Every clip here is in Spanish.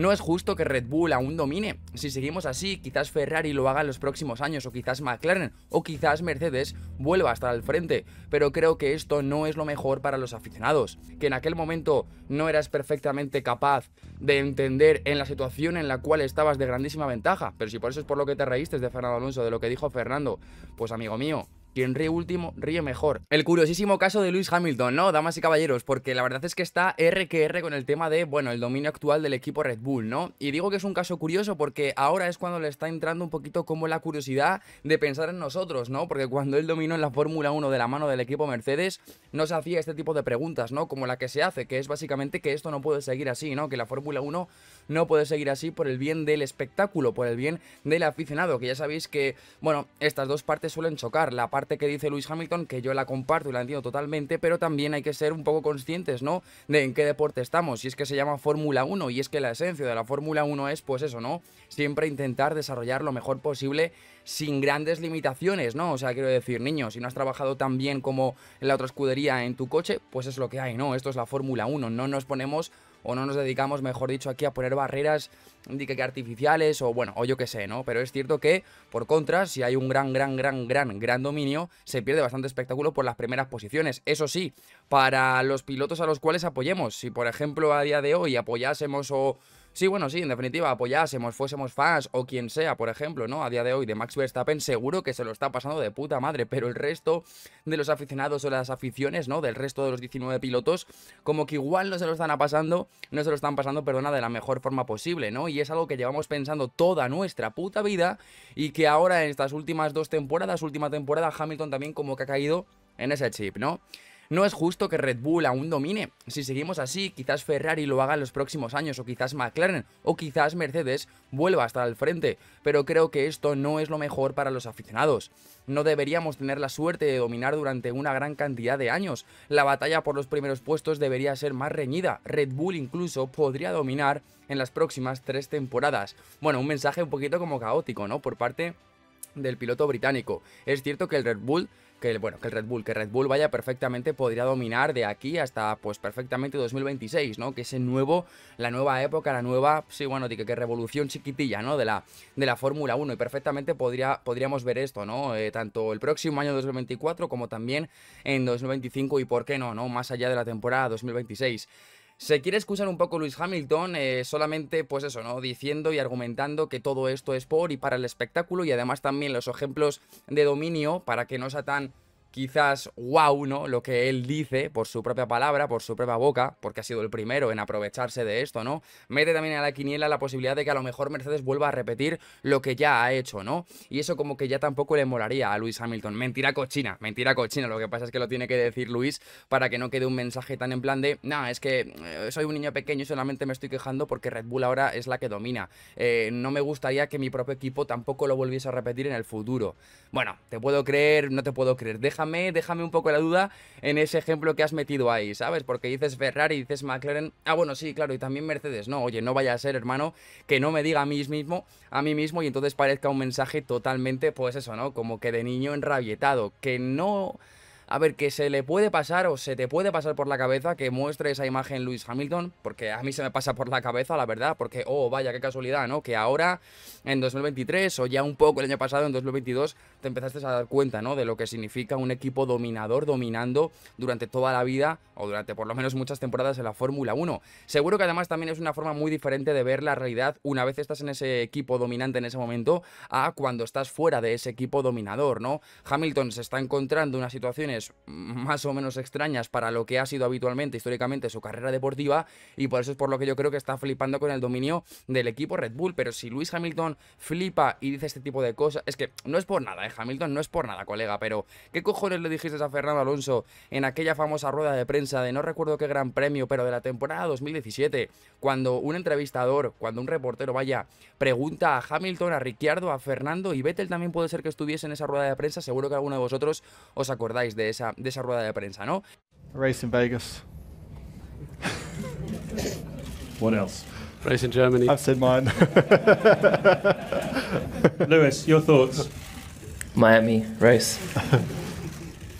No es justo que Red Bull aún domine. Si seguimos así, quizás Ferrari lo haga en los próximos años, o quizás McLaren, o quizás Mercedes vuelva a estar al frente. Pero creo que esto no es lo mejor para los aficionados. Que en aquel momento no eras perfectamente capaz de entender en la situación en la cual estabas de grandísima ventaja. Pero si por eso es por lo que te reíste de Fernando Alonso, de lo que dijo Fernando, pues amigo mío, quien ríe último, ríe mejor. El curiosísimo caso de Lewis Hamilton, ¿no? Damas y caballeros, porque la verdad es que está R que R con el tema de, bueno, el dominio actual del equipo Red Bull, ¿no? Y digo que es un caso curioso porque ahora es cuando le está entrando un poquito como la curiosidad de pensar en nosotros, ¿no? Porque cuando él dominó en la Fórmula 1 de la mano del equipo Mercedes, no se hacía este tipo de preguntas, ¿no? Como la que se hace, que es básicamente que esto no puede seguir así, ¿no? Que la Fórmula 1 no puede seguir así por el bien del espectáculo, por el bien del aficionado, que ya sabéis que, bueno, estas dos partes suelen chocar, la parte parte que dice Luis Hamilton, que yo la comparto y la entiendo totalmente, pero también hay que ser un poco conscientes, ¿no? De en qué deporte estamos. Y es que se llama Fórmula 1 y es que la esencia de la Fórmula 1 es, pues eso, ¿no? Siempre intentar desarrollar lo mejor posible sin grandes limitaciones, ¿no? O sea, quiero decir, niño, si no has trabajado tan bien como en la otra escudería en tu coche, pues es lo que hay, ¿no? Esto es la Fórmula 1, no nos ponemos o no nos dedicamos, mejor dicho, aquí a poner barreras que artificiales o bueno, o yo qué sé, ¿no? Pero es cierto que, por contra, si hay un gran, gran, gran, gran, gran dominio, se pierde bastante espectáculo por las primeras posiciones. Eso sí, para los pilotos a los cuales apoyemos, si por ejemplo a día de hoy apoyásemos o Sí, bueno, sí, en definitiva, apoyásemos, fuésemos fans o quien sea, por ejemplo, ¿no? A día de hoy de Max Verstappen seguro que se lo está pasando de puta madre, pero el resto de los aficionados o las aficiones, ¿no? Del resto de los 19 pilotos, como que igual no se lo están pasando, no se lo están pasando, perdona, de la mejor forma posible, ¿no? Y es algo que llevamos pensando toda nuestra puta vida y que ahora en estas últimas dos temporadas, última temporada, Hamilton también como que ha caído en ese chip, ¿no? No es justo que Red Bull aún domine. Si seguimos así, quizás Ferrari lo haga en los próximos años, o quizás McLaren, o quizás Mercedes vuelva a estar al frente. Pero creo que esto no es lo mejor para los aficionados. No deberíamos tener la suerte de dominar durante una gran cantidad de años. La batalla por los primeros puestos debería ser más reñida. Red Bull incluso podría dominar en las próximas tres temporadas. Bueno, un mensaje un poquito como caótico, ¿no? Por parte del piloto británico. Es cierto que el Red Bull que, bueno, que el Red Bull, que Red Bull vaya perfectamente, podría dominar de aquí hasta pues perfectamente 2026, ¿no? Que ese nuevo, la nueva época, la nueva, sí, bueno, que, que revolución chiquitilla, ¿no? De la, de la Fórmula 1 y perfectamente podría, podríamos ver esto, ¿no? Eh, tanto el próximo año 2024 como también en 2025 y por qué no, ¿no? Más allá de la temporada 2026. Se quiere escuchar un poco Luis Hamilton, eh, solamente pues eso, ¿no? Diciendo y argumentando que todo esto es por y para el espectáculo y además también los ejemplos de dominio para que no sea tan quizás wow, ¿no? Lo que él dice por su propia palabra, por su propia boca, porque ha sido el primero en aprovecharse de esto, ¿no? Mete también a la quiniela la posibilidad de que a lo mejor Mercedes vuelva a repetir lo que ya ha hecho, ¿no? Y eso como que ya tampoco le molaría a Luis Hamilton. Mentira cochina, mentira cochina. Lo que pasa es que lo tiene que decir Luis para que no quede un mensaje tan en plan de, nah, es que eh, soy un niño pequeño y solamente me estoy quejando porque Red Bull ahora es la que domina. Eh, no me gustaría que mi propio equipo tampoco lo volviese a repetir en el futuro. Bueno, te puedo creer, no te puedo creer. Deja déjame, un poco la duda en ese ejemplo que has metido ahí, ¿sabes? Porque dices Ferrari, dices McLaren, ah, bueno, sí, claro, y también Mercedes, no, oye, no vaya a ser, hermano, que no me diga a mí mismo, a mí mismo, y entonces parezca un mensaje totalmente, pues eso, ¿no? Como que de niño enrabietado, que no a ver, que se le puede pasar o se te puede pasar por la cabeza que muestre esa imagen Luis Hamilton, porque a mí se me pasa por la cabeza, la verdad, porque, oh, vaya, qué casualidad, ¿no? Que ahora, en 2023, o ya un poco el año pasado, en 2022, te empezaste a dar cuenta, ¿no? De lo que significa un equipo dominador dominando durante toda la vida, o durante por lo menos muchas temporadas en la Fórmula 1. Seguro que además también es una forma muy diferente de ver la realidad una vez estás en ese equipo dominante en ese momento a cuando estás fuera de ese equipo dominador, ¿no? Hamilton se está encontrando unas situaciones más o menos extrañas para lo que ha sido habitualmente, históricamente, su carrera deportiva. Y por eso es por lo que yo creo que está flipando con el dominio del equipo Red Bull. Pero si Luis Hamilton flipa y dice este tipo de cosas, es que no es por nada, ¿eh? Hamilton no es por nada, colega. Pero, ¿qué cojones le dijiste a Fernando Alonso en aquella famosa rueda de prensa de no recuerdo qué gran premio, pero de la temporada 2017, cuando un entrevistador, cuando un reportero, vaya, pregunta a Hamilton, a Ricciardo, a Fernando y Vettel también puede ser que estuviese en esa rueda de prensa? Seguro que alguno de vosotros os acordáis de esa, de esa rueda de prensa, ¿no? race in Vegas. what else? Race in Germany. I've said mine. Lewis, your thoughts? Miami race.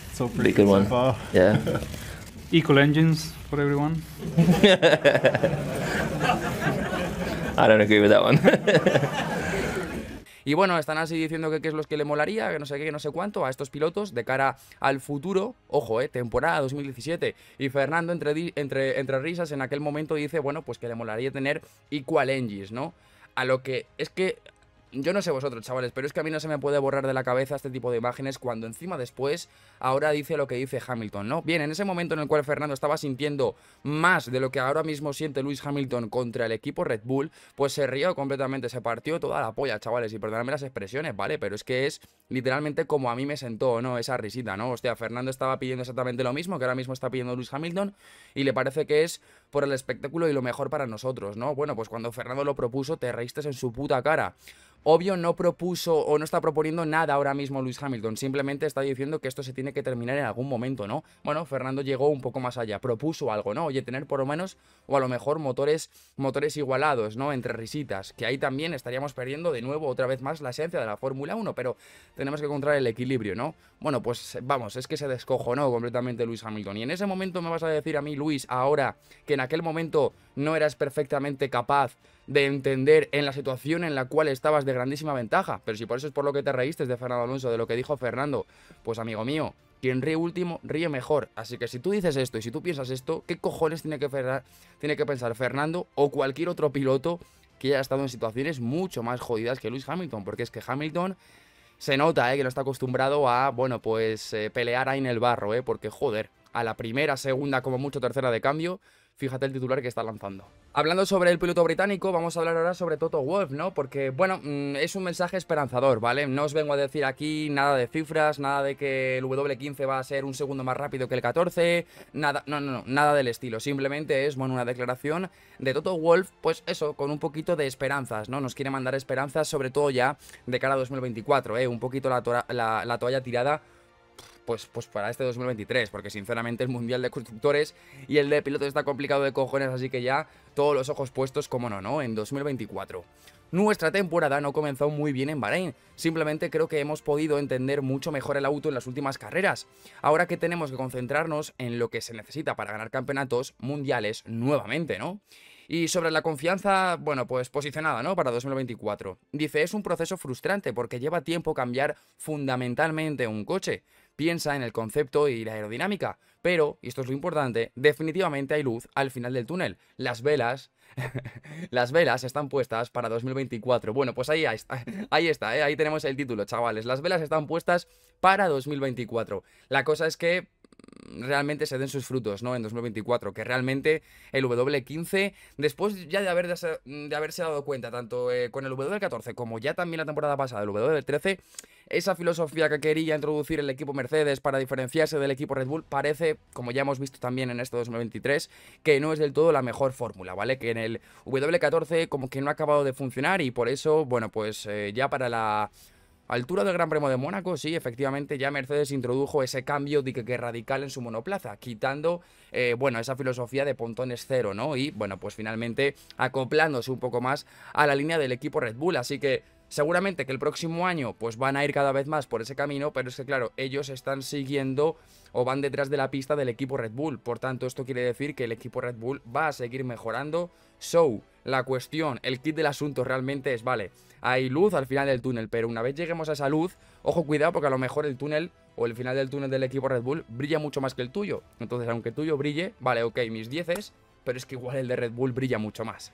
it's all pretty, good, so one. Yeah. Equal engines for everyone. I don't agree with that one. Y bueno, están así diciendo que qué es lo que le molaría, que no sé qué, que no sé cuánto, a estos pilotos de cara al futuro. Ojo, eh, temporada 2017. Y Fernando, entre, entre, entre risas, en aquel momento dice, bueno, pues que le molaría tener equal engines, ¿no? A lo que es que yo no sé vosotros, chavales, pero es que a mí no se me puede borrar de la cabeza este tipo de imágenes cuando encima después ahora dice lo que dice Hamilton, ¿no? Bien, en ese momento en el cual Fernando estaba sintiendo más de lo que ahora mismo siente Luis Hamilton contra el equipo Red Bull, pues se rió completamente, se partió toda la polla, chavales, y perdonadme las expresiones, ¿vale? Pero es que es literalmente como a mí me sentó, ¿no? Esa risita, ¿no? Hostia, Fernando estaba pidiendo exactamente lo mismo que ahora mismo está pidiendo Luis Hamilton y le parece que es por el espectáculo y lo mejor para nosotros, ¿no? Bueno, pues cuando Fernando lo propuso, te reíste en su puta cara. Obvio no propuso o no está proponiendo nada ahora mismo Luis Hamilton, simplemente está diciendo que esto se tiene que terminar en algún momento, ¿no? Bueno, Fernando llegó un poco más allá, propuso algo, ¿no? Oye, tener por lo menos, o a lo mejor motores, motores igualados, ¿no? Entre risitas, que ahí también estaríamos perdiendo de nuevo otra vez más la esencia de la Fórmula 1, pero tenemos que encontrar el equilibrio, ¿no? Bueno, pues vamos, es que se descojonó completamente Luis Hamilton. Y en ese momento me vas a decir a mí, Luis, ahora, que en aquel momento no eras perfectamente capaz de entender en la situación en la cual estabas de grandísima ventaja. Pero si por eso es por lo que te reíste de Fernando Alonso, de lo que dijo Fernando, pues amigo mío, quien ríe último, ríe mejor. Así que si tú dices esto y si tú piensas esto, ¿qué cojones tiene que, tiene que pensar Fernando o cualquier otro piloto que haya estado en situaciones mucho más jodidas que Luis Hamilton? Porque es que Hamilton se nota eh, que no está acostumbrado a, bueno, pues eh, pelear ahí en el barro, eh, porque joder, a la primera, segunda, como mucho tercera de cambio, Fíjate el titular que está lanzando. Hablando sobre el piloto británico, vamos a hablar ahora sobre Toto Wolf, ¿no? Porque, bueno, mm, es un mensaje esperanzador, ¿vale? No os vengo a decir aquí nada de cifras, nada de que el W15 va a ser un segundo más rápido que el 14, nada, no, no, no, nada del estilo. Simplemente es, bueno, una declaración de Toto Wolf, pues eso, con un poquito de esperanzas, ¿no? Nos quiere mandar esperanzas, sobre todo ya de cara a 2024, ¿eh? Un poquito la toalla tirada pues, pues, para este 2023, porque sinceramente el Mundial de Constructores y el de Pilotos está complicado de cojones, así que ya todos los ojos puestos, como no, ¿no? En 2024. Nuestra temporada no comenzó muy bien en Bahrein, simplemente creo que hemos podido entender mucho mejor el auto en las últimas carreras. Ahora que tenemos que concentrarnos en lo que se necesita para ganar campeonatos mundiales nuevamente, ¿no? Y sobre la confianza, bueno, pues posicionada, ¿no? Para 2024. Dice, es un proceso frustrante porque lleva tiempo cambiar fundamentalmente un coche, piensa en el concepto y la aerodinámica. Pero, y esto es lo importante, definitivamente hay luz al final del túnel. Las velas, las velas están puestas para 2024. Bueno, pues ahí está, ahí está, ¿eh? ahí tenemos el título, chavales. Las velas están puestas para 2024. La cosa es que realmente se den sus frutos, ¿no? En 2024, que realmente el W15, después ya de, haber, de haberse dado cuenta, tanto eh, con el W14 como ya también la temporada pasada, del W13, esa filosofía que quería introducir el equipo Mercedes para diferenciarse del equipo Red Bull parece, como ya hemos visto también en este 2023, que no es del todo la mejor fórmula, ¿vale? Que en el W14 como que no ha acabado de funcionar y por eso, bueno, pues eh, ya para la Altura del Gran Premio de Mónaco, sí, efectivamente ya Mercedes introdujo ese cambio de que radical en su monoplaza, quitando, eh, bueno, esa filosofía de pontones cero, ¿no? Y, bueno, pues finalmente acoplándose un poco más a la línea del equipo Red Bull, así que seguramente que el próximo año pues van a ir cada vez más por ese camino, pero es que claro, ellos están siguiendo o van detrás de la pista del equipo Red Bull, por tanto esto quiere decir que el equipo Red Bull va a seguir mejorando. So, la cuestión, el kit del asunto realmente es, vale, hay luz al final del túnel, pero una vez lleguemos a esa luz, ojo, cuidado, porque a lo mejor el túnel o el final del túnel del equipo Red Bull brilla mucho más que el tuyo. Entonces, aunque el tuyo brille, vale, ok, mis 10 pero es que igual el de Red Bull brilla mucho más.